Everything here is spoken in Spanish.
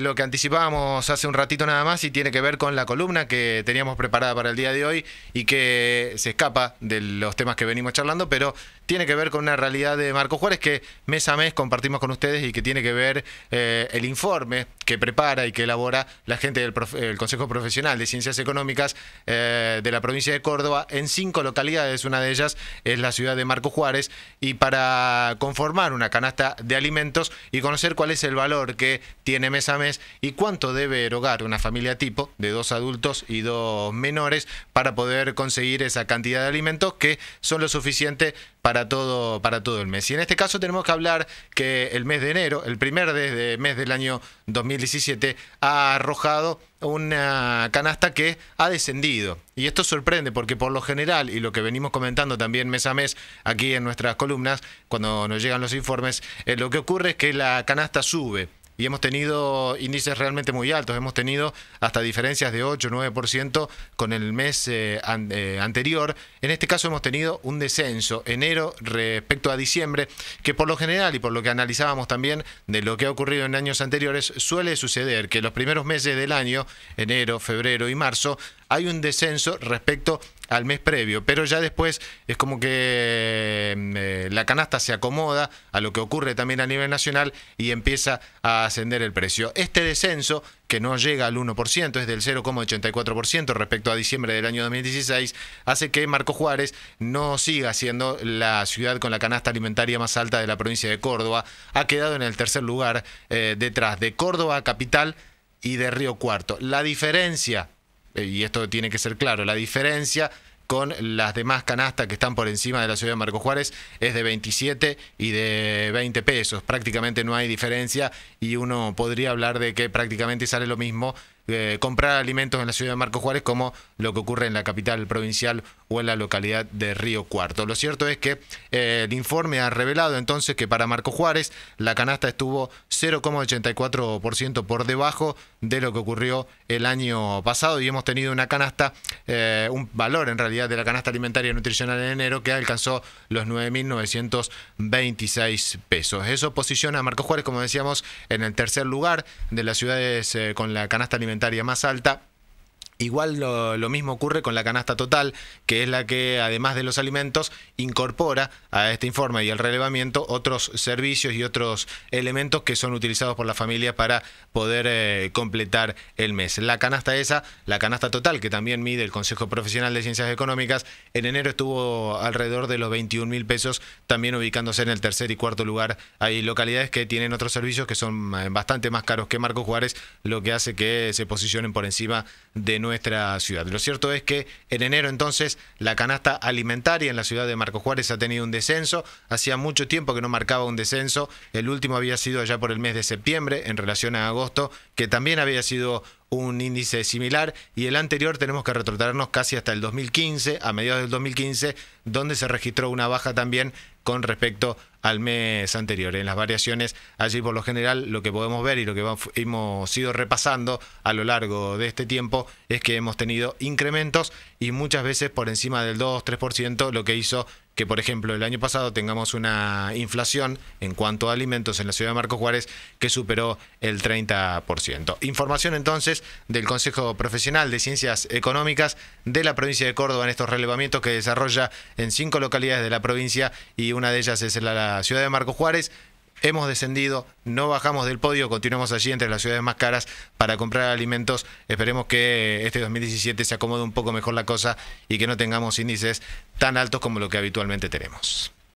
lo que anticipábamos hace un ratito nada más y tiene que ver con la columna que teníamos preparada para el día de hoy y que se escapa de los temas que venimos charlando, pero tiene que ver con una realidad de Marco Juárez que mes a mes compartimos con ustedes y que tiene que ver eh, el informe que prepara y que elabora la gente del Consejo Profesional de Ciencias Económicas eh, de la provincia de Córdoba en cinco localidades. Una de ellas es la ciudad de Marco Juárez. Y para conformar una canasta de alimentos y conocer cuál es el valor que tiene mes a mes y cuánto debe erogar una familia tipo de dos adultos y dos menores para poder conseguir esa cantidad de alimentos que son lo suficiente para todo, para todo el mes. Y en este caso tenemos que hablar que el mes de enero, el primer mes del año 2000 ha arrojado una canasta que ha descendido. Y esto sorprende porque por lo general, y lo que venimos comentando también mes a mes aquí en nuestras columnas, cuando nos llegan los informes, eh, lo que ocurre es que la canasta sube y hemos tenido índices realmente muy altos. Hemos tenido hasta diferencias de 8 o 9% con el mes eh, eh, anterior. En este caso hemos tenido un descenso enero respecto a diciembre, que por lo general y por lo que analizábamos también de lo que ha ocurrido en años anteriores, suele suceder que los primeros meses del año, enero, febrero y marzo, hay un descenso respecto al mes previo, pero ya después es como que eh, la canasta se acomoda a lo que ocurre también a nivel nacional y empieza a ascender el precio. Este descenso, que no llega al 1%, es del 0,84% respecto a diciembre del año 2016, hace que Marco Juárez no siga siendo la ciudad con la canasta alimentaria más alta de la provincia de Córdoba. Ha quedado en el tercer lugar eh, detrás de Córdoba, capital, y de Río Cuarto. La diferencia, eh, y esto tiene que ser claro, la diferencia con las demás canastas que están por encima de la ciudad de Marco Juárez, es de 27 y de 20 pesos. Prácticamente no hay diferencia y uno podría hablar de que prácticamente sale lo mismo eh, comprar alimentos en la ciudad de Marco Juárez como lo que ocurre en la capital provincial o en la localidad de Río Cuarto. Lo cierto es que eh, el informe ha revelado entonces que para Marco Juárez la canasta estuvo 0,84% por debajo de lo que ocurrió el año pasado y hemos tenido una canasta, eh, un valor en realidad de la canasta alimentaria y nutricional en enero que alcanzó los 9.926 pesos. Eso posiciona a Marco Juárez, como decíamos, en el tercer lugar de las ciudades con la canasta alimentaria alimentaria más alta Igual lo, mismo ocurre con la canasta total, que es la que, además de los alimentos, incorpora a este informe y al relevamiento otros servicios y otros elementos que son utilizados por la familia para poder eh, completar el mes. La canasta esa, la canasta total, que también mide el Consejo Profesional de Ciencias Económicas, en enero estuvo alrededor de los 21 mil pesos, también ubicándose en el tercer y cuarto lugar. Hay localidades que tienen otros servicios que son eh, bastante más caros que Marcos Juárez, lo que hace que se posicionen por encima de nuestra ciudad. Lo cierto es que en enero entonces la canasta alimentaria en la ciudad de Marco Juárez ha tenido un descenso. Hacía mucho tiempo que no marcaba un descenso. El último había sido allá por el mes de septiembre en relación a agosto, que también había sido un índice similar y el anterior tenemos que retratarnos casi hasta el 2015, a mediados del 2015, donde se registró una baja también con respecto al mes anterior. En las variaciones, allí por lo general lo que podemos ver y lo que hemos ido repasando a lo largo de este tiempo es que hemos tenido incrementos y muchas veces por encima del 2-3%, lo que hizo que, por ejemplo, el año pasado tengamos una inflación en cuanto a alimentos en la ciudad de Marco Juárez que superó el 30%. Información entonces del Consejo Profesional de Ciencias Económicas de la provincia de Córdoba en estos relevamientos que desarrolla en cinco localidades de la provincia y una de ellas es la ciudad de Marco Juárez hemos descendido, no bajamos del podio, continuamos allí entre las ciudades más caras para comprar alimentos. Esperemos que este 2017 se acomode un poco mejor la cosa y que no tengamos índices tan altos como lo que habitualmente tenemos.